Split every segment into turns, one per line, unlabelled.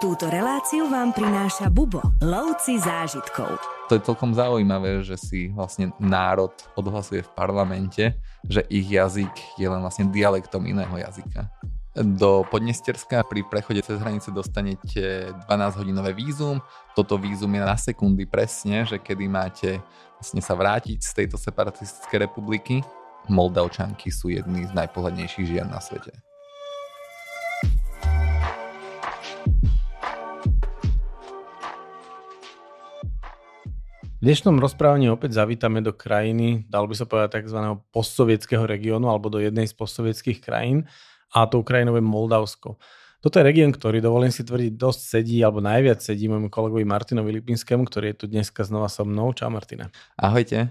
Túto reláciu vám prináša Bubo, lovci zážitkov.
To je celkom zaujímavé, že si vlastne národ odhlasuje v parlamente, že ich jazyk je len vlastne dialektom iného jazyka. Do Podnesterska pri prechode cez hranice dostanete 12-hodinové vízum. Toto vízum je na sekundy presne, že kedy máte vlastne sa vrátiť z tejto separatistickej republiky. Moldavčanky sú jedny z najpohľadnejších žien na svete.
V dnešnom rozprávaní opäť zavítame do krajiny, dal by sa povedať tzv. postsovietského regiónu alebo do jednej z postsovietských krajín a to Ukrajinou je Moldavsko. Toto je región, ktorý dovolím si tvrdiť dosť sedí, alebo najviac sedí môjmu kolegovi Martinovi Lipinskému, ktorý je tu dneska znova so mnou. Čau Martina. Ahojte.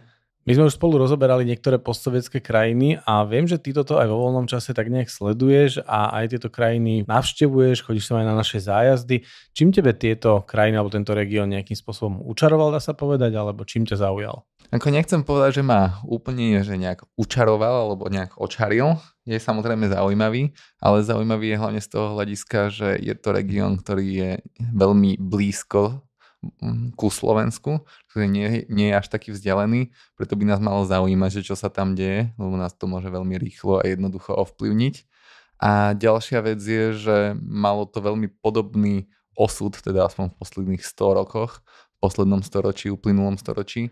My sme už spolu rozoberali niektoré postsovietské krajiny a viem, že ty toto aj vo voľnom čase tak nejak sleduješ a aj tieto krajiny navštevuješ, chodíš sa aj na naše zájazdy. Čím tebe tieto krajiny alebo tento región nejakým spôsobom učaroval, dá sa povedať, alebo čím ťa zaujal?
Ako nechcem povedať, že ma
úplne že nejak učaroval alebo
nejak očaril, je samozrejme zaujímavý, ale zaujímavý je hlavne z toho hľadiska, že je to región, ktorý je veľmi blízko ku Slovensku, ktorý nie, nie je až taký vzdialený, preto by nás malo zaujímať, že čo sa tam deje, lebo nás to môže veľmi rýchlo a jednoducho ovplyvniť. A ďalšia vec je, že malo to veľmi podobný osud, teda aspoň v posledných 100 rokoch, v poslednom storočí, uplynulom storočí,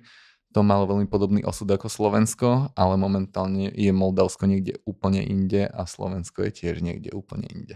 to malo veľmi podobný osud ako Slovensko, ale momentálne je Moldavsko niekde úplne inde a Slovensko je tiež niekde úplne inde.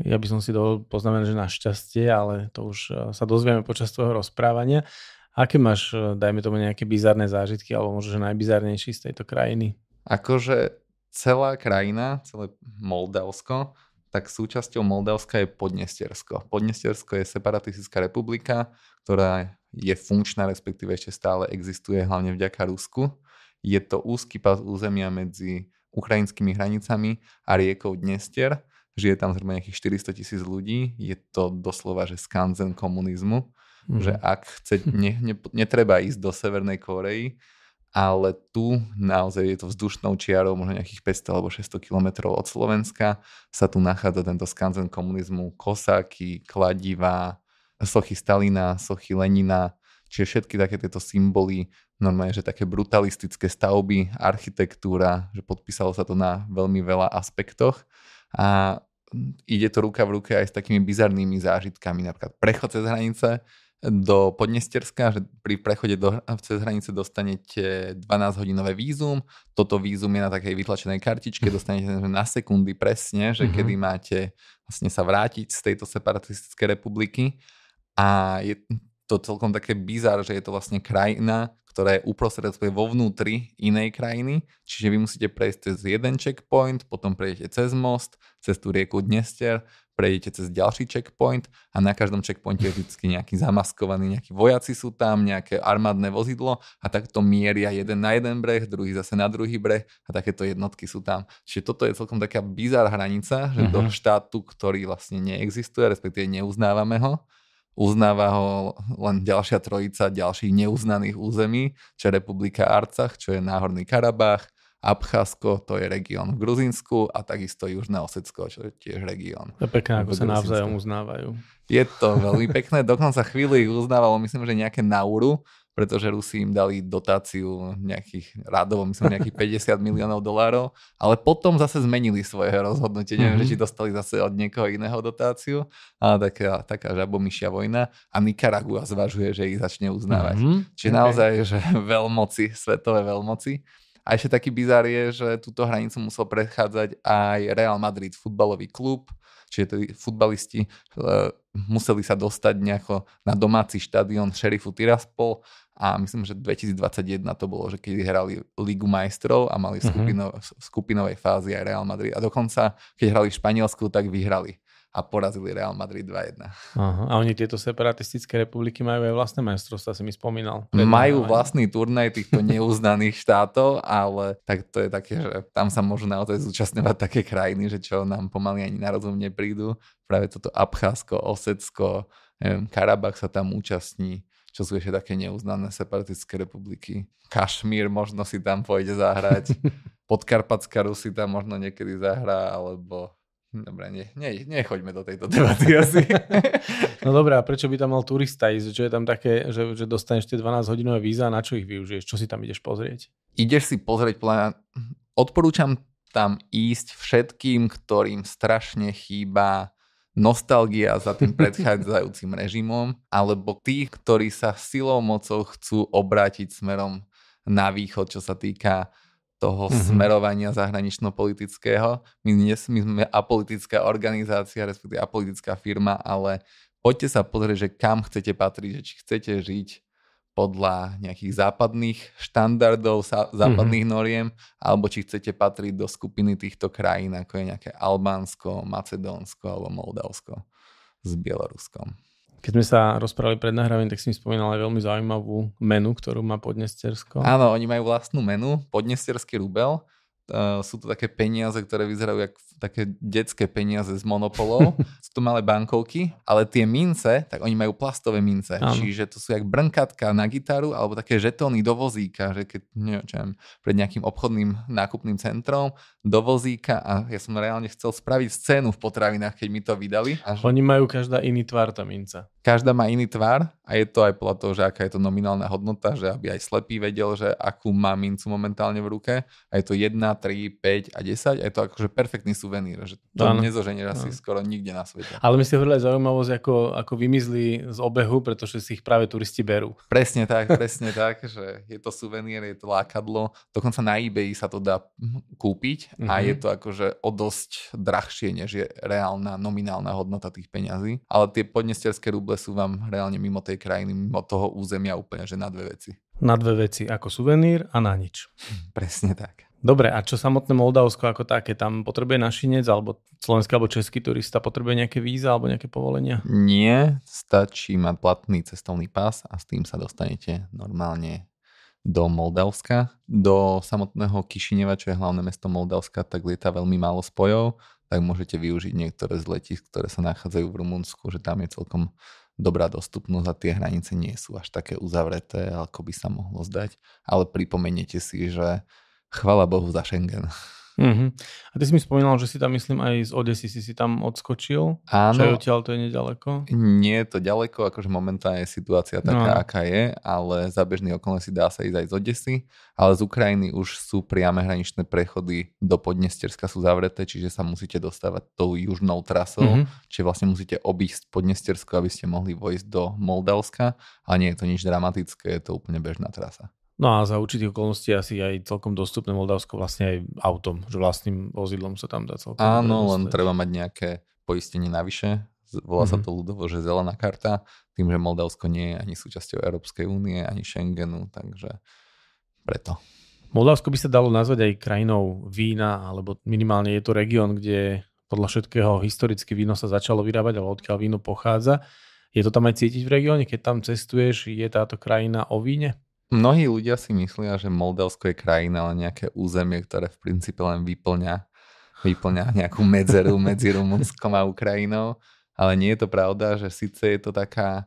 Ja by som si dovolil poznamenať, že našťastie, ale to už e, sa dozvieme počas tvojho rozprávania. Aké máš, e, dajme tomu, nejaké bizarné zážitky, alebo možno, že najbizarnejší z tejto krajiny? Akože celá krajina, celé Moldavsko, tak súčasťou Moldavska je
Podnestersko. Podnestersko je separatistická republika, ktorá je funkčná, respektíve ešte stále existuje, hlavne vďaka Rusku. Je to úzky pás územia medzi ukrajinskými hranicami a riekou Dnester žije tam zhruba nejakých 400 tisíc ľudí, je to doslova, že skanzen komunizmu, mm. že ak chce, ne, ne, netreba ísť do Severnej Kórei, ale tu naozaj je to vzdušnou čiarou, možno nejakých 500 alebo 600 kilometrov od Slovenska, sa tu nachádza tento skanzen komunizmu, kosáky, kladiva, sochy Stalina, sochy Lenina, čiže všetky také tieto symboly, normálne, že také brutalistické stavby, architektúra, že podpísalo sa to na veľmi veľa aspektoch a ide to ruka v ruke aj s takými bizarnými zážitkami, napríklad prechod cez hranice do Podnesterska, že pri prechode do, cez hranice dostanete 12-hodinové vízum, toto vízum je na takej vytlačenej kartičke, mhm. dostanete na sekundy presne, že mm-hmm. kedy máte vlastne sa vrátiť z tejto separatistickej republiky a je to celkom také bizar, že je to vlastne krajina, ktorá je uprostred, vo vnútri inej krajiny, čiže vy musíte prejsť cez jeden checkpoint, potom prejdete cez most, cez tú rieku Dnester, prejdete cez ďalší checkpoint a na každom checkpointe je vždy nejaký zamaskovaný, nejakí vojaci sú tam, nejaké armádne vozidlo a takto mieria jeden na jeden breh, druhý zase na druhý breh a takéto jednotky sú tam. Čiže toto je celkom taká bizár hranica, že uh-huh. do mhm. štátu, ktorý vlastne neexistuje, respektíve neuznávame ho, Uznáva ho len ďalšia trojica ďalších neuznaných území, čo je Republika Arcach, čo je Náhorný Karabach, Abcházsko, to je región v Gruzinsku a takisto Južné Osecko, čo je tiež región. To je pekné, ako sa navzájom uznávajú. Je to veľmi pekné, dokonca chvíli ich uznávalo, myslím, že nejaké Nauru, pretože Rusi im dali dotáciu nejakých, rádovo myslím, nejakých 50 miliónov dolárov, ale potom zase zmenili svoje rozhodnutie. Neviem, mm-hmm. že mhm. či dostali zase od niekoho iného dotáciu, ale taká, taká žabomyšia vojna a Nikaragua zvažuje, že ich začne uznávať. Mm-hmm. Čiže okay. naozaj, že veľmoci, svetové veľmoci. A ešte taký bizar je, že túto hranicu musel prechádzať aj Real Madrid, futbalový klub, Čiže tí futbalisti eh, museli sa dostať nejako na domáci štadión šerifu Tiraspol a myslím, že 2021 to bolo, že keď hrali Ligu majstrov a mali mhm. skupino, mm-hmm. skupinovej fázi aj Real Madrid a dokonca keď hrali v Španielsku, tak vyhrali a porazili Real
Madrid 2-1. Aha, a oni tieto separatistické republiky majú aj vlastné majstrovstvá, si mi spomínal. majú aj. vlastný
turnaj týchto neuznaných štátov, ale tak to je také, že tam sa môžu naozaj zúčastňovať také krajiny, že čo nám pomaly ani na rozum neprídu. Práve toto Abcházsko, Osecko, neviem, Karabach sa tam účastní čo sú ešte také neuznané separatistické republiky. Kašmír možno si tam pôjde zahrať, Podkarpatská
Rusy tam možno niekedy zahrá, alebo Dobre, ne, ne, nechoďme do tejto debaty asi. no dobré, a prečo by tam mal turista ísť? Čo je tam také, že, že dostaneš tie 12-hodinové víza, na čo ich využiješ? Čo si tam ideš pozrieť? Ideš si pozrieť, odporúčam
tam ísť všetkým, ktorým strašne chýba nostalgia za tým predchádzajúcim režimom, alebo tých, ktorí sa silou mocou chcú obrátiť smerom na východ, čo sa týka toho mm-hmm. smerovania zahranično-politického. My, nes, my sme apolitická organizácia, respektíve apolitická firma, ale poďte sa pozrieť, že kam chcete patriť, že či chcete žiť podľa nejakých západných štandardov, mhm. západných mm-hmm. noriem, alebo či chcete patriť do skupiny týchto krajín, ako je nejaké Albánsko, Macedónsko alebo Moldavsko s Bieloruskom.
Keď sme sa rozprávali pred nahrávaním, tak si mi spomínal aj veľmi zaujímavú menu, ktorú má Podnestersko. Áno,
oni majú vlastnú menu, Podnesterský rubel. Uh, sú to také peniaze, ktoré vyzerajú ako také detské peniaze z monopolov. sú to malé bankovky, ale tie mince, tak oni majú plastové mince. Áno. Čiže to sú jak brnkatka na gitaru alebo také žetóny do vozíka, že keď neviem, pred nejakým obchodným nákupným centrom do vozíka a ja som reálne chcel spraviť scénu v potravinách, keď mi to vydali. Až... Oni majú
každá iný tvar tá minca
každá má iný tvar a je to aj podľa toho, že aká je to nominálna hodnota, že aby aj slepý vedel, že akú má mincu momentálne v ruke a je to 1, 3,
5 a 10 a je to akože perfektný suvenír, že to ano. asi ano. skoro nikde
na svete. Ale
my si hovorili aj zaujímavosť, ako, ako vymizli z obehu, pretože si ich práve turisti berú. Presne tak, presne tak, že
je to suvenír, je to lákadlo, dokonca na eBay sa to dá hm, kúpiť a mm-hmm. je to akože o dosť drahšie, než je reálna nominálna hodnota tých peňazí, ale tie podnesterské ruble púdle sú vám reálne mimo tej krajiny, mimo toho územia úplne, že na dve
veci. Na dve veci, ako suvenír a na nič. Hm, presne tak. Dobre, a čo samotné Moldavsko ako také? Tam potrebuje našinec, alebo slovenský, alebo český turista potrebuje nejaké víza, alebo nejaké povolenia?
Nie, stačí mať platný cestovný pás a s tým sa dostanete normálne do Moldavska. Do samotného Kišineva, čo je hlavné mesto Moldavska, tak lieta veľmi málo spojov, tak môžete využiť niektoré z letisk, ktoré sa nachádzajú v Rumunsku, že tam je celkom dobrá dostupnosť a tie hranice nie sú až také uzavreté, ako by sa mohlo zdať. Ale pripomeniete si, že chvala Bohu za Schengen.
Mm-hmm. A ty si mi spomínal, že si tam, myslím, aj z Odesy si si tam odskočil. Áno. Čo je to je nedaleko?
Nie je to ďaleko, akože momentálne je situácia taká, no. aká je, ale za bežný okolnosti dá sa ísť aj z Odesy, ale z Ukrajiny už sú priame hraničné prechody do Podnesterska sú zavreté, čiže sa musíte dostávať tou južnou trasou, mm-hmm. čiže vlastne musíte obísť Podnestersko, aby ste mohli vojsť do Moldavska a nie je to nič dramatické, je to úplne bežná trasa.
No a za určitých okolností asi aj celkom dostupné Moldavsko vlastne aj autom, že vlastným vozidlom sa tam dá celkom. Áno, len
treba mať nejaké poistenie navyše. Volá mm-hmm. sa mhm. to ľudovo, že zelená karta, tým, že Moldavsko nie je ani súčasťou Európskej únie, ani Schengenu,
takže preto. Moldavsko by sa dalo nazvať aj krajinou vína, alebo minimálne je to región, kde podľa všetkého historicky víno sa začalo vyrábať, ale odkiaľ víno pochádza. Je to tam aj cítiť v regióne, keď tam cestuješ, je táto krajina o víne?
Mnohí ľudia si myslia, že Moldavsko je krajina, ale nejaké územie, ktoré v princípe len vyplňa, vyplňa nejakú medzeru medzi Rumunskom a Ukrajinou. Ale nie je to pravda, že síce je to taká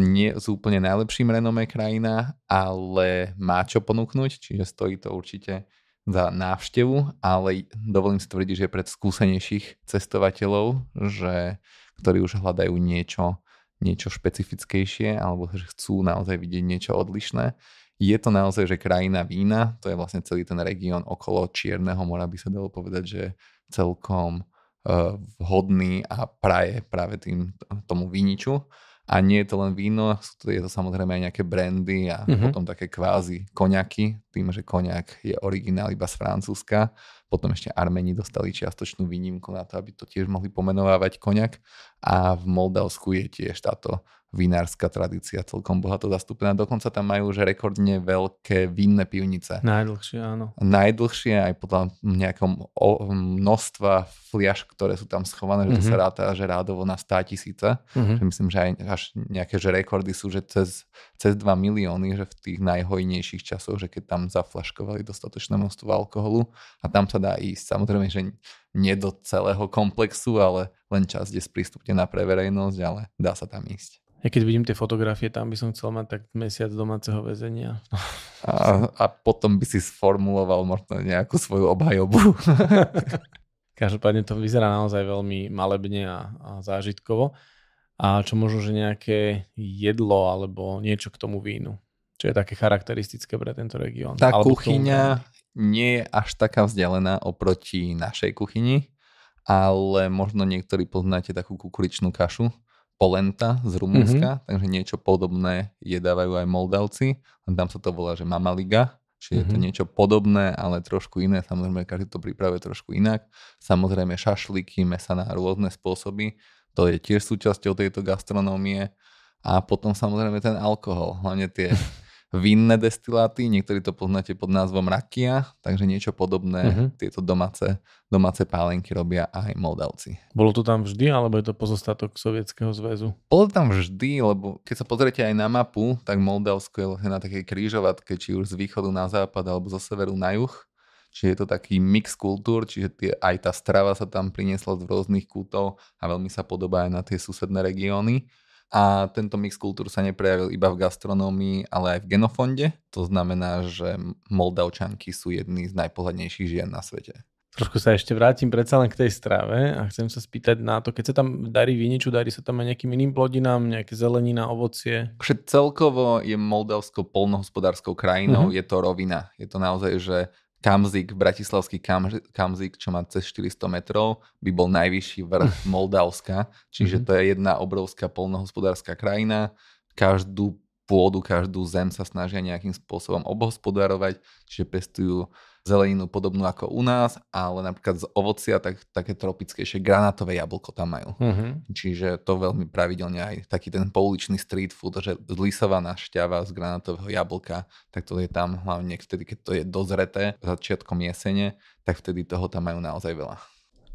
nie z úplne najlepším renomé krajina, ale má čo ponúknuť, čiže stojí to určite za návštevu, ale dovolím si tvrdiť, že je pred skúsenejších cestovateľov, že, ktorí už hľadajú niečo niečo špecifickejšie alebo že chcú naozaj vidieť niečo odlišné. Je to naozaj, že krajina vína, to je vlastne celý ten región okolo Čierneho mora, by sa dalo povedať, že celkom eh, vhodný a praje práve tým tomu viniču. A nie je to len víno, je to samozrejme aj nejaké brandy a mm-hmm. potom také kvázi koňaky, tým, že koňak je originál iba z Francúzska. Potom ešte Armeni dostali čiastočnú výnimku na to, aby to tiež mohli pomenovávať koňak. A v Moldavsku je tiež táto vinárska tradícia celkom bohato zastúpená. Dokonca tam majú že rekordne veľké vinné pivnice. Najdlhšie, áno. Najdlhšie aj podľa nejakom o, množstva fliaž, ktoré sú tam schované, mm-hmm. že to mhm. sa ráta, že rádovo na 100 tisíce. Mm-hmm. myslím, že aj až nejaké že rekordy sú, že cez, cez 2 milióny, že v tých najhojnejších časoch, že keď tam zaflaškovali dostatočné množstvo alkoholu a tam sa dá ísť. Samozrejme, že nie do celého komplexu, ale len časť je sprístupne na pre verejnosť,
ale dá sa tam ísť. Ja keď vidím tie fotografie, tam by som chcel mať tak mesiac domáceho väzenia. A, a potom by si sformuloval možno nejakú svoju obhajobu. Každopádne to vyzerá naozaj veľmi malebne a, a zážitkovo. A čo možno, že nejaké jedlo alebo niečo k tomu vínu, čo je také charakteristické pre tento región. Tá alebo kuchyňa
nie je až taká vzdialená oproti našej kuchyni, ale možno niektorí poznáte takú kukuričnú kašu polenta z Rumunska, mm-hmm. takže niečo podobné jedávajú aj Moldavci, len tam sa to volá, že Mama Liga, čiže mm-hmm. je to mhm. niečo podobné, ale trošku iné, samozrejme každý to pripravuje trošku inak. Samozrejme šašlíky, mesa na rôzne spôsoby, to je tiež súčasťou tejto gastronómie. A potom samozrejme ten alkohol, hlavne tie vinné destiláty, niektorí to poznáte pod názvom rakia, takže niečo podobné uh-huh. tieto domáce, domáce pálenky robia aj Moldavci.
Bolo to tam vždy, alebo je to pozostatok Sovietskeho zväzu? Bolo
tam vždy, lebo keď sa pozriete aj na mapu, tak Moldavsko je vlastne na takej krížovatke, či už z východu na západ, alebo zo severu na juh. Čiže je to taký mix kultúr, čiže tie, aj tá strava sa tam priniesla z rôznych kútov a veľmi sa podobá aj na tie susedné regióny a tento mix kultúr sa neprejavil iba v gastronómii, ale aj v genofonde. To znamená, že Moldavčanky sú jedni z najpohľadnejších žien na svete.
Trošku sa ešte vrátim predsa len k tej strave a chcem sa spýtať na to, keď sa tam darí viniču, darí sa tam aj nejakým iným plodinám, nejaké zelenina, ovocie?
Všet celkovo je Moldavsko polnohospodárskou krajinou, uh-huh. je to rovina. Je to naozaj, že Kamzik, bratislavský Kamzik, čo má cez 400 metrov, by bol najvyšší vrch hm. Moldavska, čiže mhm. to je jedna obrovská polnohospodárska krajina. Každú pôdu, každú zem sa snažia nejakým spôsobom obhospodárovať, čiže pestujú zeleninu podobnú ako u nás, ale napríklad z ovocia tak, také tropickejšie granátové jablko tam majú. Uh-huh. Čiže to veľmi pravidelne aj taký ten pouličný street food, že zlisovaná šťava z granátového jablka, tak to je tam hlavne vtedy, keď to je dozreté začiatkom jesene, tak vtedy toho tam majú naozaj veľa.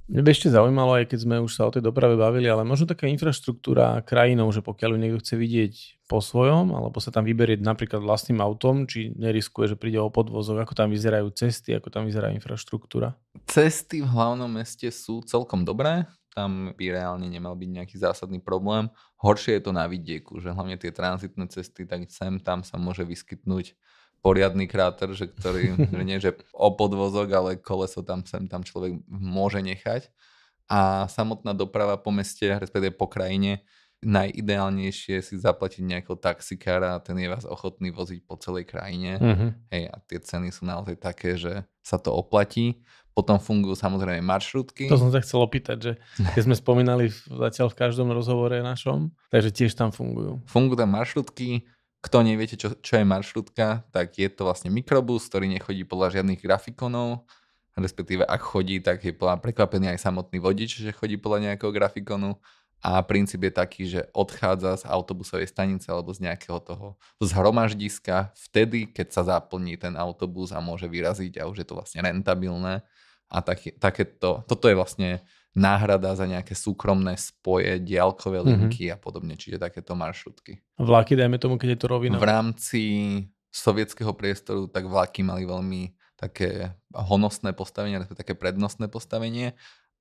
Mne by ešte zaujímalo, aj keď sme už sa o tej doprave bavili, ale možno taká infraštruktúra krajinou, že pokiaľ ju niekto chce vidieť po svojom, alebo sa tam vyberie napríklad vlastným autom, či neriskuje, že príde o podvozok, ako tam vyzerajú cesty, ako tam vyzerá infraštruktúra?
Cesty v hlavnom meste sú celkom dobré, tam by reálne nemal byť nejaký zásadný problém. Horšie je to na vidieku, že hlavne tie tranzitné cesty, tak sem tam sa môže vyskytnúť poriadny kráter, že ktorý nie že o podvozok, ale koleso tam sem tam človek môže nechať. A samotná doprava po meste, respektíve po krajine, najideálnejšie si zaplatiť nejakého taxikára a ten je vás ochotný voziť po celej krajine. Uh-huh. Hej, a tie ceny sú naozaj také, že sa to oplatí. Potom fungujú samozrejme maršrutky. To som sa chcel opýtať, že keď sme spomínali v, zatiaľ v každom rozhovore
našom, takže tiež tam fungujú.
Fungujú tam maršrutky, kto neviete, čo, čo je maršrutka, tak je to vlastne mikrobus, ktorý nechodí podľa žiadnych grafikonov, respektíve ak chodí, tak je prekvapený aj samotný vodič, že chodí podľa nejakého grafikonu a princíp je taký, že odchádza z autobusovej stanice alebo z nejakého toho zhromaždiska vtedy, keď sa zaplní ten autobus a môže vyraziť a už je to vlastne rentabilné. A tak, takéto, toto je vlastne náhrada za nejaké súkromné spoje, diálkové mhm. linky mm-hmm. a podobne, čiže takéto maršrutky.
Vlaky, dajme tomu, keď je to rovina. V
rámci sovietského priestoru, tak vlaky mali veľmi také honosné postavenie, také prednostné postavenie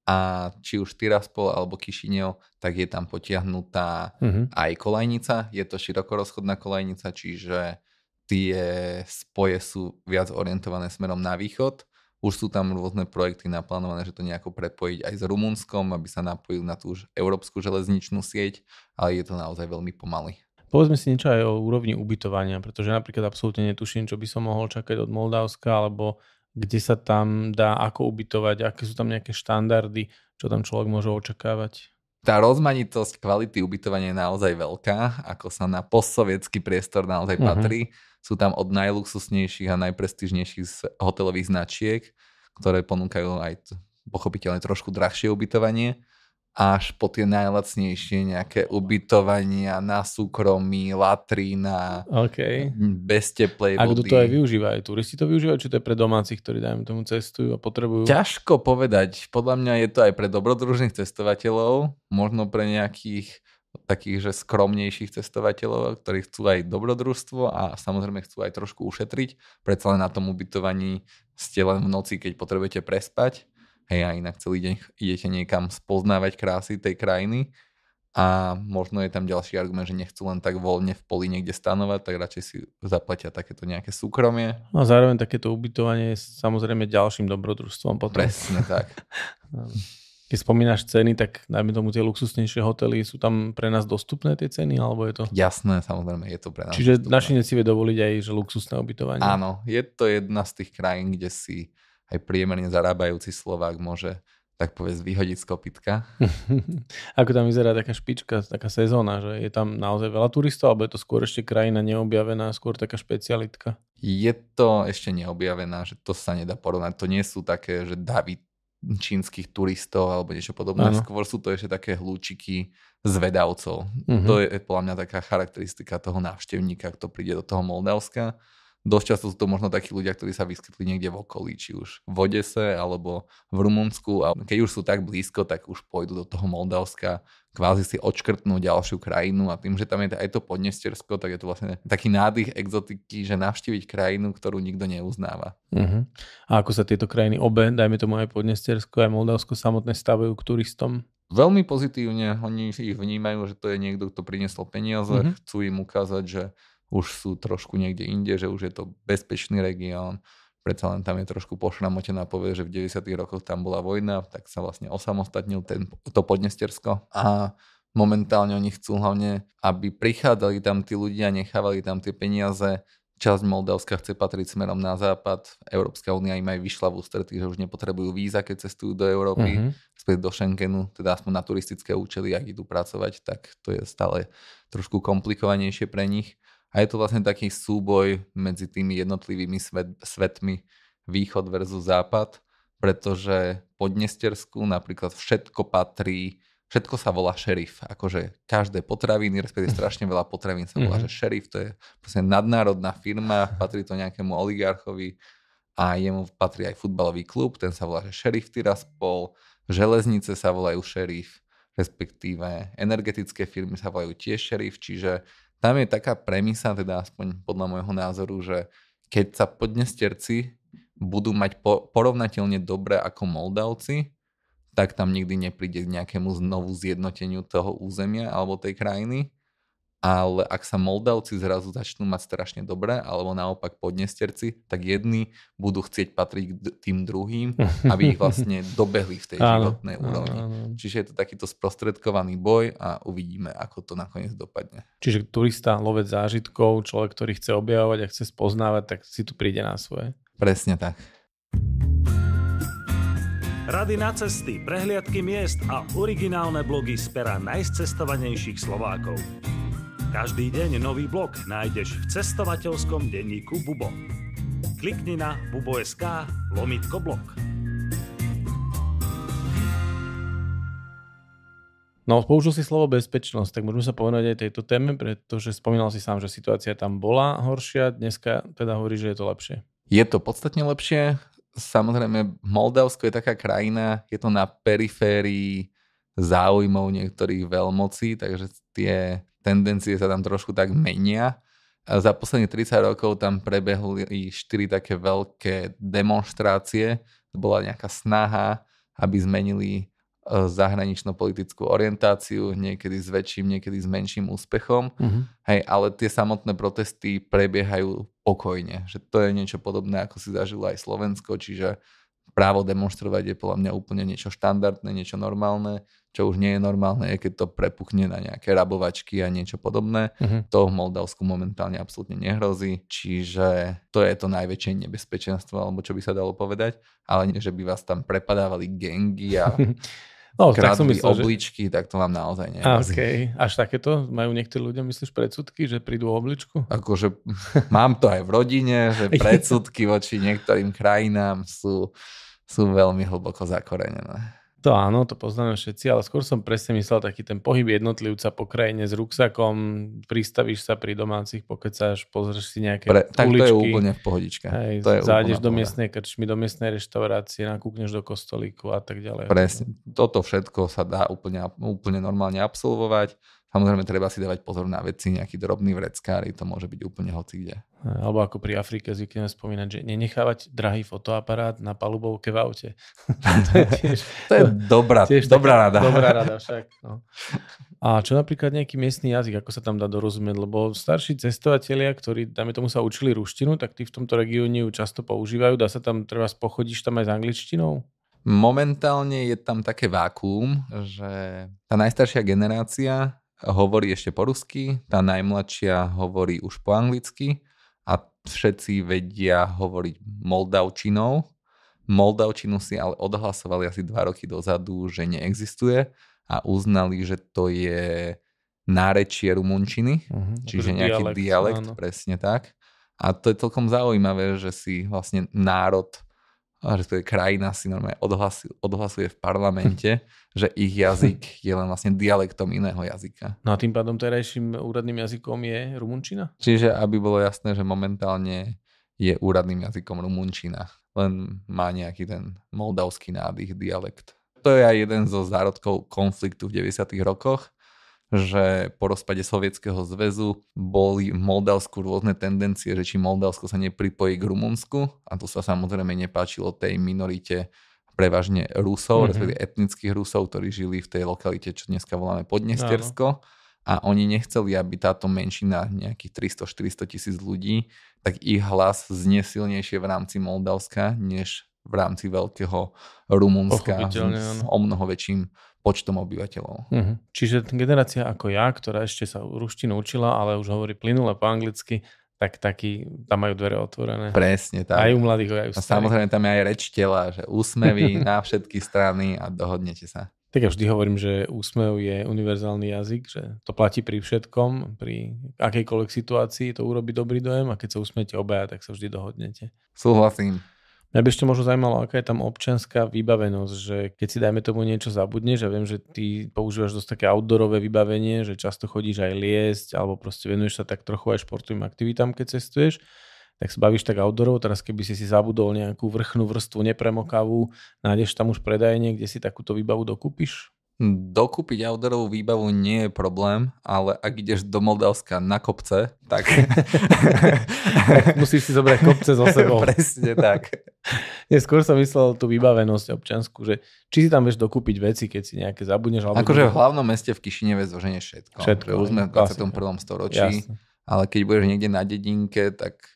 a či už Tiraspol alebo Kišinev, tak je tam potiahnutá mm-hmm. aj kolajnica. Je to širokorozchodná kolajnica, čiže tie spoje sú viac orientované smerom na východ už sú tam rôzne projekty naplánované, že to nejako prepojiť aj s Rumunskom, aby sa napojil na tú európsku železničnú sieť, ale je to naozaj veľmi pomaly.
Povedzme si niečo aj o úrovni ubytovania, pretože napríklad absolútne netuším, čo by som mohol čakať od Moldavska, alebo kde sa tam dá, ako ubytovať, aké sú tam nejaké štandardy, čo tam človek môže očakávať
tá rozmanitosť kvality ubytovania je naozaj veľká, ako sa na postsovietský priestor naozaj uh-huh. patrí. Sú tam od najluxusnejších a najprestížnejších hotelových značiek, ktoré ponúkajú aj pochopiteľne trošku drahšie ubytovanie až po tie najlacnejšie nejaké ubytovania na súkromí, latrína, okay. bez teplej vody. A kto to aj
využíva? Aj turisti to využívajú, či to je pre domácich, ktorí dajme tomu cestujú a potrebujú? Ťažko
povedať. Podľa mňa je to aj pre dobrodružných cestovateľov, možno pre nejakých takých, že skromnejších cestovateľov, ktorí chcú aj dobrodružstvo a samozrejme chcú aj trošku ušetriť. Predsa len na tom ubytovaní ste len v noci, keď potrebujete prespať hej, a inak celý deň idete niekam spoznávať krásy tej krajiny a možno je tam ďalší argument, že nechcú len tak voľne v poli niekde stanovať, tak radšej si zaplatia takéto
nejaké súkromie. No a zároveň takéto ubytovanie je samozrejme ďalším dobrodružstvom potom. Presne tak. Keď spomínaš ceny, tak najmä tomu tie luxusnejšie hotely, sú tam pre nás dostupné tie ceny, alebo je to? Jasné, samozrejme, je to pre nás Čiže dostupné. naši si vie dovoliť aj že luxusné ubytovanie. Áno,
je to jedna z tých krajín, kde si aj priemerne zarábajúci Slovák môže tak povedz, vyhodiť z kopytka.
Ako tam vyzerá taká špička, taká sezóna, že je tam naozaj veľa turistov, alebo je to skôr ešte krajina neobjavená, skôr taká špecialitka?
Je to ešte neobjavená, že to sa nedá porovnať. To nie sú také, že davy čínskych turistov alebo niečo podobné. Ano. Skôr sú to ešte také hľúčiky z vedavcov. Uh-huh. To je podľa mňa taká charakteristika toho návštevníka, kto príde do toho Moldavska dosť často sú to možno takí ľudia, ktorí sa vyskytli niekde v okolí, či už v Odese alebo v Rumunsku a keď už sú tak blízko, tak už pôjdu do toho Moldavska, kvázi si odškrtnú ďalšiu krajinu a tým, že tam je aj to podnestersko, tak je to vlastne taký nádych exotiky, že navštíviť krajinu, ktorú nikto neuznáva.
Uh-huh. A ako sa tieto krajiny obe, dajme tomu aj podnestersko, aj Moldavsko samotné stavajú k turistom?
Veľmi pozitívne, oni ich vnímajú, že to je niekto, kto priniesol peniaze, uh-huh. chcú im ukázať, že už sú trošku niekde inde, že už je to bezpečný región, predsa len tam je trošku pošramotená povie, že v 90. rokoch tam bola vojna, tak sa vlastne osamostatnil ten, to Podnestersko a momentálne oni chcú hlavne, aby prichádzali tam tí ľudia, nechávali tam tie peniaze, časť Moldavska chce patriť smerom na západ, Európska únia im aj vyšla v ústretí, že už nepotrebujú víza, keď cestujú do Európy, mm-hmm. späť do Schengenu, teda aspoň na turistické účely, ak idú pracovať, tak to je stále trošku komplikovanejšie pre nich. A je to vlastne taký súboj medzi tými jednotlivými svet, svetmi východ versus západ, pretože po Dnestersku napríklad všetko patrí, všetko sa volá šerif. Akože každé potraviny, respektíve mhm. strašne veľa potravín sa volá, mm-hmm. že šerif to je proste nadnárodná firma, patrí to nejakému oligarchovi a jemu patrí aj futbalový klub, ten sa volá, že šerif Tiraspol, železnice sa volajú šerif, respektíve energetické firmy sa volajú tiež šerif, čiže tam je taká premisa, teda aspoň podľa môjho názoru, že keď sa podnesterci budú mať po, porovnateľne dobre ako Moldavci, tak tam nikdy nepríde k nejakému znovu zjednoteniu toho územia alebo tej krajiny ale ak sa Moldavci zrazu začnú mať strašne dobré, alebo naopak podnesterci, tak jedni budú chcieť patriť k tým druhým, aby ich vlastne dobehli v tej áno, životnej úrovni. Áno, Čiže je to takýto sprostredkovaný boj a uvidíme,
ako to nakoniec dopadne. Čiže turista, lovec zážitkov, človek, ktorý chce objavovať a chce spoznávať, tak si tu príde na svoje. Presne tak. Rady na cesty, prehliadky miest a originálne blogy z pera najcestovanejších Slovákov. Každý deň nový blog nájdeš v cestovateľskom denníku Bubo. Klikni na bubo.sk lomitko blog. No, použil si slovo bezpečnosť, tak môžeme sa povedať aj tejto téme, pretože spomínal si sám, že situácia tam bola horšia, dneska teda hovorí, že je to lepšie.
Je to podstatne lepšie. Samozrejme,
Moldavsko je taká
krajina, je to na periférii záujmov niektorých veľmocí, takže tie tendencie sa tam trošku tak menia. A za posledných 30 rokov tam prebehli 4 také veľké demonstrácie. Bola nejaká snaha, aby zmenili e, zahranično-politickú orientáciu, niekedy s väčším, niekedy s menším úspechom. Mm-hmm. Hej, ale tie samotné protesty prebiehajú pokojne. Že to je niečo podobné, ako si zažilo aj Slovensko, čiže právo demonstrovať je podľa mňa úplne niečo štandardné, niečo normálne. Čo už nie je normálne, je keď to prepuchne na nejaké rabovačky a niečo podobné. Uh-huh. To v Moldavsku momentálne absolútne nehrozí, čiže to je to najväčšie nebezpečenstvo, alebo čo by sa dalo povedať, ale nie, že by vás tam prepadávali gengy a No, tak som myslel, obličky,
že... tak to vám naozaj nie. Okay. Až takéto majú niektorí ľudia, myslíš, predsudky, že prídu obličku? Akože mám to aj v
rodine, že predsudky voči niektorým krajinám sú sú veľmi hlboko
zakorenené. To áno, to poznáme všetci, ale skôr som presne myslel taký ten pohyb jednotlivca po krajine s ruksakom, pristavíš sa pri domácich, pokecáš, pozrieš si nejaké Pre, tak uličky. to je úplne v pohodičke. Aj, to je zájdeš do miestnej krčmy, do miestnej reštaurácie, nakúkneš do kostolíku a tak ďalej. Presne,
toto všetko sa dá úplne, úplne normálne absolvovať Samozrejme, treba si dávať pozor na veci, nejaký drobný vreckári, to môže byť úplne hoci kde.
Alebo ako pri Afrike zvykneme spomínať, že nenechávať drahý fotoaparát na palubovke v aute. to je, tiež, to je dobrá, tiež dobrá rada. Dobrá rada však. No. A čo napríklad nejaký miestny jazyk, ako sa tam dá dorozumieť? Lebo starší cestovatelia, ktorí, dáme tomu, sa učili ruštinu, tak tí v tomto regióne ju často používajú. Dá sa tam, treba pochodíš tam aj s angličtinou? Momentálne je tam také vákuum, že
tá najstaršia generácia hovorí ešte po rusky, tá najmladšia hovorí už po anglicky a všetci vedia hovoriť moldavčinou. Moldavčinu si ale odhlasovali asi dva roky dozadu, že neexistuje a uznali, že to je nárečie rumunčiny, uh-huh, čiže nejaký dialekt, dialekt presne tak. A to je celkom zaujímavé, že si vlastne národ že to je krajina si normálne odhlasil, odhlasuje v parlamente, že ich jazyk je len vlastne dialektom iného jazyka.
No a tým pádom terajším úradným jazykom je rumunčina? Čiže
aby bolo jasné, že momentálne je úradným jazykom rumunčina, len má nejaký ten moldavský nádych, dialekt. To je aj jeden zo zárodkov konfliktu v 90. rokoch, že po rozpade Sovietskeho zväzu boli v Moldavsku rôzne tendencie, že či Moldavsko sa nepripojí k Rumunsku a to sa samozrejme nepáčilo tej minorite prevažne Rusov, mm-hmm. respektíve etnických Rusov, ktorí žili v tej lokalite, čo dneska voláme Podnestersko. Áno. A oni nechceli, aby táto menšina nejakých 300-400 tisíc ľudí, tak ich hlas znesilnejšie v rámci Moldavska, než v rámci veľkého Rumunska s o mnoho väčším počtom obyvateľov.
Uh-huh. Čiže generácia ako ja, ktorá ešte sa ruštinu učila, ale už hovorí plynule po anglicky, tak taký, tam majú dvere otvorené. Presne tak. Aj u mladých, aj u starých. A samozrejme tam
je aj reč tela, že úsmevy na všetky strany a dohodnete sa.
Tak ja vždy hovorím, že úsmev je univerzálny jazyk, že to platí pri všetkom, pri akejkoľvek situácii to urobí dobrý dojem a keď sa usmete obaja, tak sa vždy dohodnete. Súhlasím. Mňa by ešte možno zaujímalo, aká je tam občianská vybavenosť, že keď si dajme tomu niečo zabudneš, ja viem, že ty používaš dosť také outdoorové vybavenie, že často chodíš aj liesť, alebo proste venuješ sa tak trochu aj športovým aktivitám, keď cestuješ, tak sa bavíš tak outdoorov, teraz keby si si zabudol nejakú vrchnú vrstvu nepremokavú, nájdeš tam už predajenie, kde si takúto výbavu dokúpiš?
Dokúpiť outdoorovú výbavu nie je problém, ale ak ideš do Moldavska na kopce, tak... Musíš si zobrať kopce so sebou. Presne tak.
Skôr som myslel tú vybavenosť občanskú, že či si tam vieš dokúpiť veci, keď si nejaké zabudneš. Alebo akože v
hlavnom meste v vieš zoženieš všetko. Všetko. Už sme v 21. storočí, Jasne. ale keď budeš niekde na dedinke, tak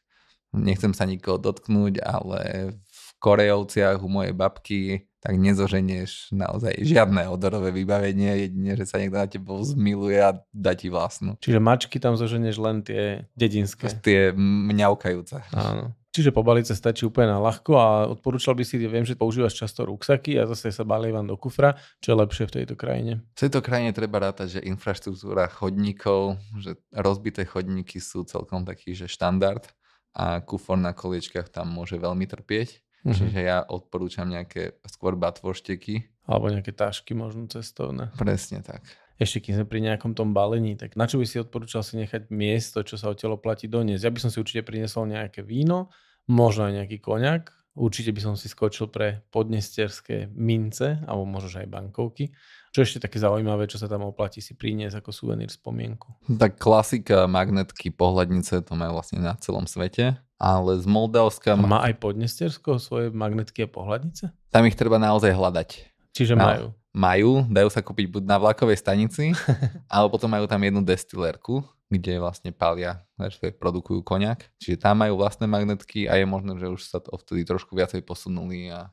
nechcem sa nikoho dotknúť, ale v Korejovciach u mojej babky tak nezoženieš naozaj žiadne odorové vybavenie, jedine, že sa niekto na tebo zmiluje a dá
ti vlastnú. Čiže mačky tam zoženieš len tie dedinské. Tie mňaukajúce. Áno. Čiže po sa stačí úplne na ľahko a odporúčal by si, viem, že používaš často ruksaky a zase sa balievam do kufra, čo je lepšie v tejto krajine.
V tejto krajine treba rátať, že infraštruktúra chodníkov, že rozbité chodníky sú celkom taký, že štandard a kufor na koliečkach tam môže veľmi trpieť. Mm-hmm. Čiže ja odporúčam nejaké skôr batvošteky.
Alebo nejaké tašky možno cestovné. Presne tak. Ešte keď sme pri nejakom tom balení, tak na čo by si odporúčal si nechať miesto, čo sa o telo platí doniesť? Ja by som si určite priniesol nejaké víno, možno aj nejaký koniak, Určite by som si skočil pre podnesterské mince, alebo možno aj bankovky. Čo ešte také zaujímavé, čo sa tam oplatí si priniesť ako suvenír spomienku?
Tak klasika magnetky, pohľadnice, to majú vlastne na celom svete ale z Moldavska... má aj
Podnestersko svoje magnetické pohľadnice?
Tam ich treba naozaj hľadať. Čiže Na, majú? Majú, dajú sa kúpiť buď na vlakovej stanici, ale potom majú tam jednu destilérku, kde vlastne palia, respektíve produkujú koniak. Čiže tam majú vlastné magnetky a je možné, že už sa to vtedy trošku viacej posunuli a,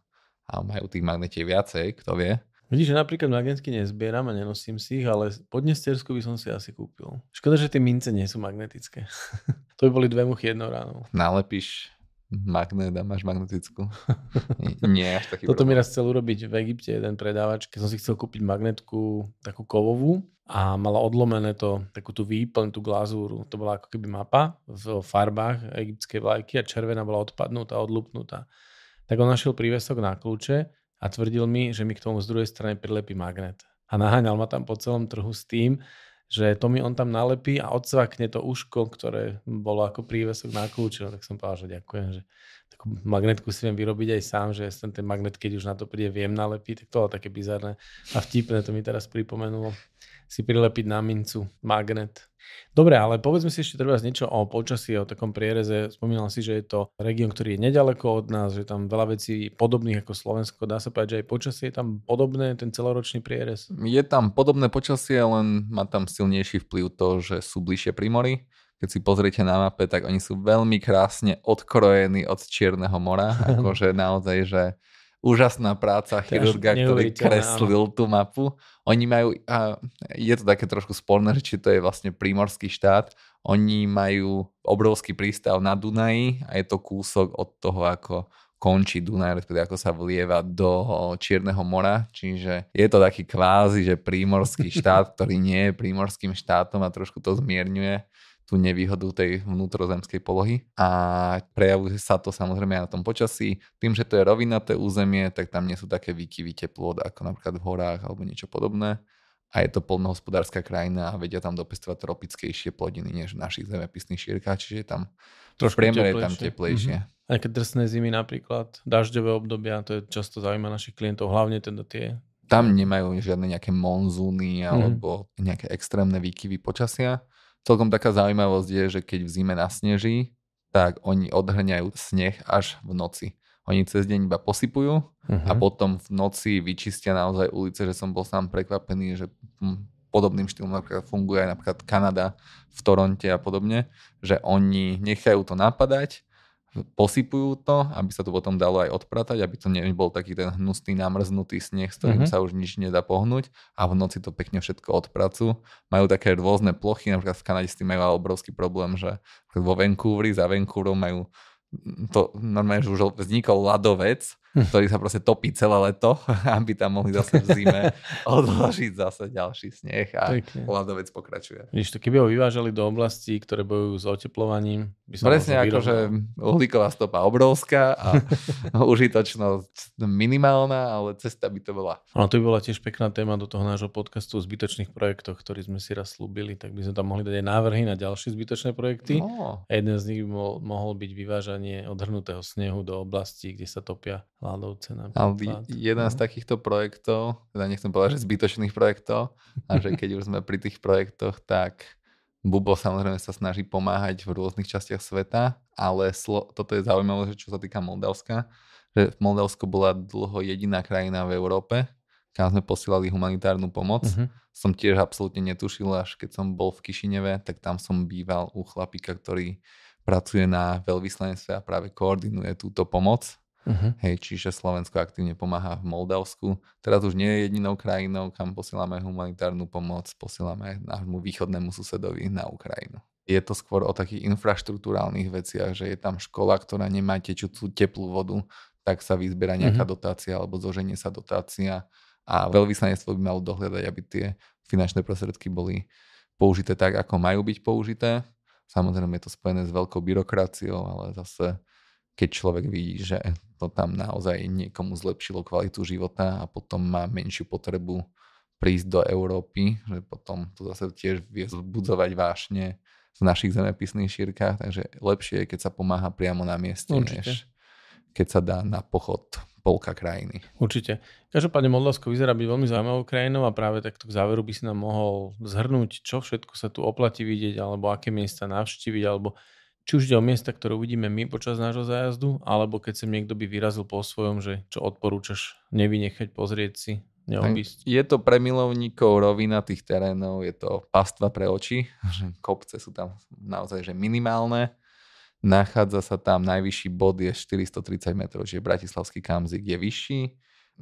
a majú tých magnetiek viacej, kto vie.
Vidíš, že napríklad magnetky nezbieram a nenosím si ich, ale podnestersku by som si asi kúpil. Škoda, že tie mince nie sú magnetické. to by boli dve muchy jednou ráno.
Nalepíš magnet a máš magnetickú. nie, až taký Toto
problém. mi raz chcel urobiť v Egypte jeden predávač, keď som si chcel kúpiť magnetku takú kovovú a mala odlomené to, takú tú výplň, tú glazúru. To bola ako keby mapa v farbách egyptskej vlajky a červená bola odpadnutá, odlupnutá. Tak on našiel prívesok na kľúče a tvrdil mi, že mi k tomu z druhej strany prilepí magnet. A naháňal ma tam po celom trhu s tým, že to mi on tam nalepí a odsvakne to uško, ktoré bolo ako prívesok na kľúče. Tak som povedal, že ďakujem, že takú magnetku si viem vyrobiť aj sám, že ten, ten magnet, keď už na to príde, viem nalepiť. Tak to bolo také bizarné a vtipné, to mi teraz pripomenulo si prilepiť na mincu magnet. Dobre, ale povedzme si ešte treba niečo o počasí, o takom priereze. Spomínal si, že je to región, ktorý je nedaleko od nás, že tam veľa vecí podobných ako Slovensko. Dá sa povedať, že aj počasie je tam podobné, ten celoročný prierez?
Je tam podobné počasie, len má tam silnejší vplyv to, že sú bližšie pri mori. Keď si pozriete na mape, tak oni sú veľmi krásne odkrojení od Čierneho mora. Akože naozaj, že úžasná práca chirurga, ktorý kreslil tú mapu. Oni majú, a je to také trošku sporné, či to je vlastne prímorský štát, oni majú obrovský prístav na Dunaji a je to kúsok od toho, ako končí Dunaj, respektíve ako sa vlieva do Čierneho mora, čiže je to taký kvázi, že prímorský štát, ktorý nie je prímorským štátom a trošku to zmierňuje tú nevýhodu tej vnútrozemskej polohy a prejavuje sa to samozrejme aj na tom počasí. Tým, že to je rovinaté územie, tak tam nie sú také výkyvy teplot ako napríklad v horách alebo niečo podobné. A je to polnohospodárska krajina a vedia tam dopestovať tropickejšie plodiny než v našich zemepisných šírkach, čiže tam trošku priemer je tam teplejšie.
Mm-hmm. Aj keď drsné zimy napríklad, dažďové obdobia, to je často zaujíma našich klientov, hlavne teda tie
tam nemajú žiadne nejaké monzúny mhm. alebo mm. nejaké extrémne výkyvy počasia. Celkom taká zaujímavosť je, že keď v zime nasneží, tak oni odhrňajú sneh až v noci. Oni cez deň iba posypujú uh-huh. a mhm. potom v noci vyčistia naozaj ulice, že som bol sám prekvapený, že hm, podobným štýlom napríklad funguje aj napríklad Kanada v Toronte a podobne, že oni nechajú to napadať, posypujú to, aby sa to potom dalo aj odpratať, aby to nebol taký ten hnusný namrznutý sneh, s ktorým mm-hmm. sa už nič nedá pohnúť a v noci to pekne všetko odpracujú. Majú také rôzne plochy, napríklad v Kanade s tým majú obrovský problém, že vo Vancouveri, za Vancouverom majú to normálne, že už vznikol ľadovec Hm. ktorý sa proste topí celé leto, aby tam mohli zase
v zime odložiť zase ďalší sneh a Pekne. ľadovec pokračuje. Víš, to keby ho vyvážali do oblastí, ktoré bojujú s oteplovaním, by som Presne ako, že uhlíková stopa obrovská a užitočnosť minimálna, ale cesta by to bola. Ono to by bola tiež pekná téma do toho nášho podcastu o zbytočných projektoch, ktorý sme si raz slúbili, tak by sme tam mohli dať aj návrhy na ďalšie zbytočné projekty. No. A jeden z nich by mohol byť vyvážanie odhrnutého snehu do oblasti, kde sa topia Hladovce napríklad. A jeden z no. takýchto projektov, teda nechcem
povedať, že zbytočných projektov,
a že keď už sme pri tých projektoch,
tak Bubo samozrejme sa snaží pomáhať v rôznych častiach sveta, ale slo- toto je zaujímavé, že čo sa týka Moldavska, že Moldavsko bola dlho jediná krajina v Európe, kam sme posielali humanitárnu pomoc. Uh-huh. Som tiež absolútne netušil, až keď som bol v Kišineve, tak tam som býval u chlapíka, ktorý pracuje na veľvyslanectve a práve koordinuje túto pomoc Uh-huh. Hej, čiže Slovensko aktívne pomáha v Moldavsku. Teraz už nie je jedinou krajinou, kam posielame humanitárnu pomoc, posielame nášmu východnému susedovi na Ukrajinu. Je to skôr o takých infraštruktúrálnych veciach, že je tam škola, ktorá nemá tečúcu teplú vodu, tak sa vyzbiera nejaká uh-huh. dotácia alebo zoženie sa dotácia a veľvyslanectvo by malo dohľadať, aby tie finančné prostriedky boli použité tak, ako majú byť použité. Samozrejme je to spojené s veľkou byrokraciou, ale zase keď človek vidí, že to tam naozaj niekomu zlepšilo kvalitu života a potom má menšiu potrebu prísť do Európy, že potom to zase tiež vie zbudzovať vášne v našich zemepisných šírkach, takže lepšie je, keď sa pomáha priamo na mieste, Určite. než keď sa dá na pochod polka krajiny.
Určite. Každopádne Moldavsko vyzerá byť veľmi zaujímavou krajinou a práve takto k záveru by si nám mohol zhrnúť, čo všetko sa tu oplatí vidieť, alebo aké miesta navštíviť, alebo či už ide o miesta, ktoré uvidíme my počas nášho zájazdu, alebo keď sem niekto by vyrazil po svojom, že čo odporúčaš nevynechať, pozrieť si, neobísť.
Hm, je to pre milovníkov rovina tých terénov, je to pastva pre oči, že kopce sú tam naozaj že minimálne. Nachádza sa tam, najvyšší bod je 430 metrov, čiže Bratislavský kamzik je vyšší.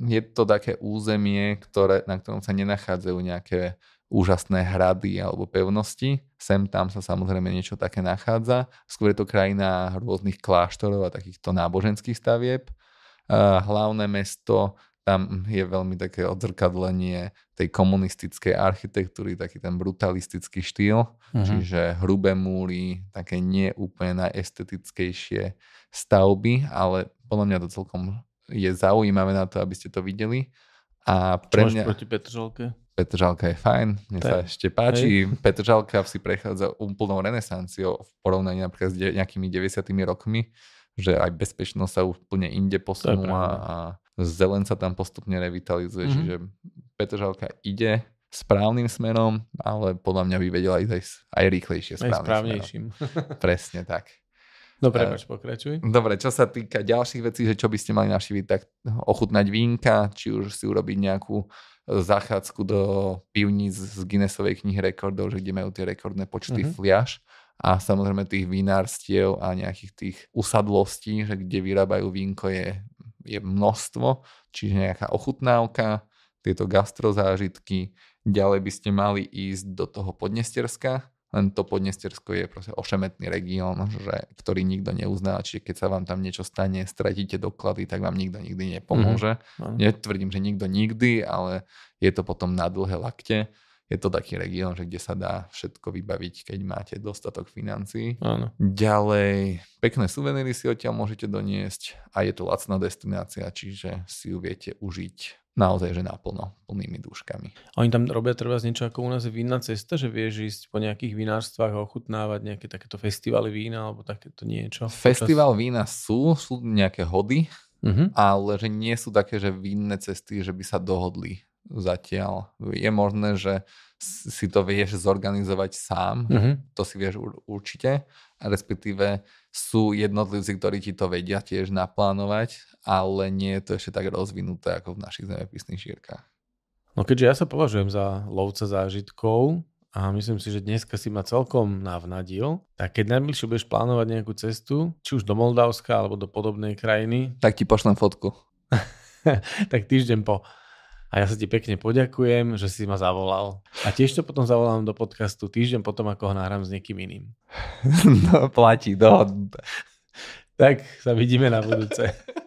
Je to také územie, ktoré, na ktorom sa nenachádzajú nejaké úžasné hrady alebo pevnosti. Sem tam sa samozrejme niečo také nachádza. Skôr je to krajina rôznych kláštorov a takýchto náboženských stavieb. Hlavné mesto tam je veľmi také odzrkadlenie tej komunistickej architektúry, taký ten brutalistický štýl, uh-huh. čiže hrubé múry, také neúplne najestetickejšie stavby, ale podľa mňa to celkom je zaujímavé na to, aby ste to videli. A pre Čo mňa... proti Petržalke? Petržalka je fajn, mne sa ešte páči. Hej. Petržalka si prechádza úplnou renesanciou v porovnaní napríklad s nejakými 90 rokmi, že aj bezpečnosť sa úplne inde posunula a zelen sa tam postupne revitalizuje, mm-hmm. čiže Petržalka ide správnym smerom, ale podľa mňa by vedela ísť aj, aj rýchlejšie správnym aj správnejším. Smerom. Presne tak. Dobre no eh, uh, pokračuj. Dobre, čo sa týka ďalších vecí, že čo by ste mali navštíviť, tak ochutnať vínka, či už si urobiť nejakú eh, zachádzku do pivníc z Guinnessovej knihy rekordov, že kde majú tie rekordné počty uh-huh. fliaž a samozrejme tých vinárstiev a nejakých tých usadlostí, že kde vyrábajú vínko je, je množstvo, čiže nejaká ochutnávka, tieto gastrozážitky. Ďalej by ste mali ísť do toho Podnesterska, len to Podnestersko je proste ošemetný región, že, ktorý nikto neuzná, čiže keď sa vám tam niečo stane, stratíte doklady, tak vám nikto nikdy nepomôže. Mm-hmm. Netvrdím, že nikto nikdy, ale je to potom na dlhé lakte. Je to taký región, že kde sa dá všetko vybaviť, keď máte dostatok financií. Áno. Ďalej, pekné suveníry si odtiaľ môžete doniesť a je to lacná destinácia, čiže si ju viete užiť naozaj, že naplno, plnými dúškami.
Oni tam robia treba niečo ako u nás vinná cesta, že vieš ísť po nejakých vinárstvách a ochutnávať nejaké takéto festivaly vína alebo takéto niečo? Festival
vína sú, sú nejaké hody, uh-huh. ale že nie sú také, že vinné cesty, že by sa dohodli zatiaľ. Je možné, že si to vieš zorganizovať sám, uh-huh. to si vieš určite, respektíve sú jednotlivci, ktorí ti to vedia tiež naplánovať ale nie je to ešte tak rozvinuté ako v našich zemepisných
šírkach. No keďže ja sa považujem za lovca zážitkov a myslím si, že dneska si ma celkom navnadil, tak keď najbližšie budeš plánovať nejakú cestu, či už do Moldavska alebo do podobnej krajiny...
Tak ti pošlem fotku.
tak týždeň po. A ja sa ti pekne poďakujem, že si ma zavolal. A tiež to potom zavolám do podcastu týždeň potom, ako ho nahrám s niekým iným. No, platí, dohodnuté. Tak sa vidíme na budúce.